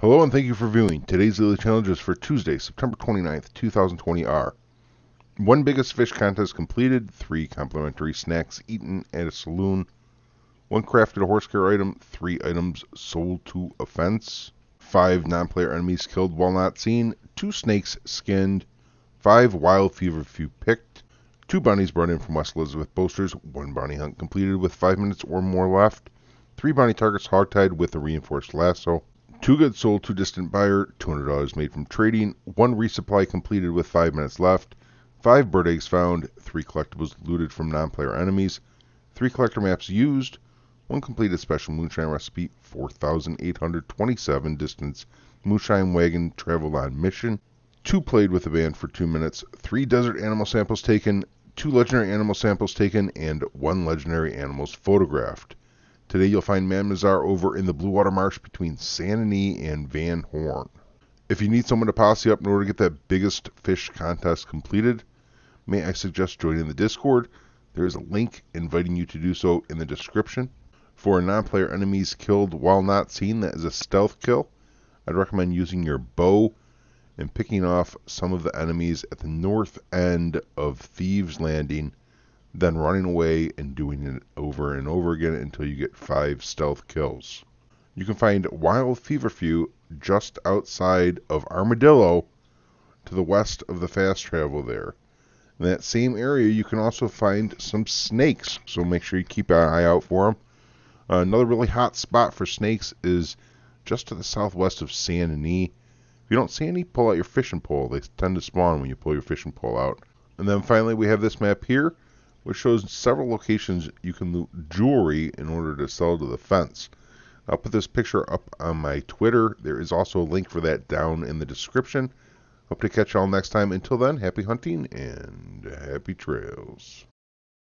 Hello and thank you for viewing. Today's Daily challenges for Tuesday, September 29th, 2020 R. One biggest fish contest completed, three complimentary snacks eaten at a saloon, one crafted horse care item, three items sold to offense, five non-player enemies killed while not seen, two snakes skinned, five wild fever few picked, two bounties brought in from West Elizabeth Boasters, one bounty hunt completed with five minutes or more left, three bounty targets hogtied with a reinforced lasso, Two goods sold to distant buyer, $200 made from trading, one resupply completed with five minutes left, five bird eggs found, three collectibles looted from non-player enemies, three collector maps used, one completed special moonshine recipe, 4,827 distance moonshine wagon traveled on mission, two played with the band for two minutes, three desert animal samples taken, two legendary animal samples taken, and one legendary animals photographed. Today you'll find Man over in the Blue Water Marsh between Sananee and Van Horn. If you need someone to posse up in order to get that biggest fish contest completed, may I suggest joining the Discord? There is a link inviting you to do so in the description. For non player enemies killed while not seen, that is a stealth kill. I'd recommend using your bow and picking off some of the enemies at the north end of Thieves Landing, then running away and doing it and over again until you get five stealth kills. You can find wild feverfew just outside of Armadillo to the west of the fast travel there. In that same area, you can also find some snakes, so make sure you keep an eye out for them. Uh, another really hot spot for snakes is just to the southwest of San If you don't see any, pull out your fishing pole. They tend to spawn when you pull your fishing pole out. And then finally, we have this map here which shows several locations you can loot jewelry in order to sell to the fence. I'll put this picture up on my Twitter. There is also a link for that down in the description. Hope to catch y'all next time. Until then, happy hunting and happy trails.